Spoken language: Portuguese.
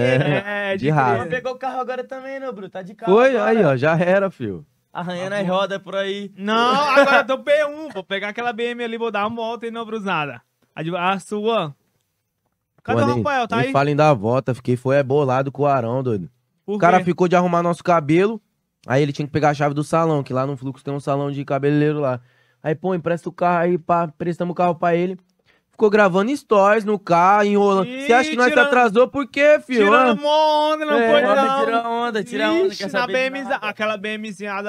É, de, raça. Pegou o carro agora também, né, Bruno? Tá de carro. Foi, agora. aí, ó, já era, filho. Arranhando as rodas por aí. Não, agora tô P1. Vou pegar aquela BM ali, vou dar uma volta e não, Brusada. A, a sua. Cadê o Rafael? Tá aí? Falem da volta, fiquei foi é bolado com o Arão, doido. Por o cara quê? ficou de arrumar nosso cabelo. Aí ele tinha que pegar a chave do salão, que lá no Fluxo tem um salão de cabeleireiro lá. Aí, pô, empresta o carro aí, pá, emprestamos o carro pra ele ficou gravando stories no carro, enrolando. Você acha que nós atrasou por quê, filho? Tirando onda, não é, foi não. Tira onda, tira Ixi, onda. Quer saber na BMZ, aquela BMzinhada ali.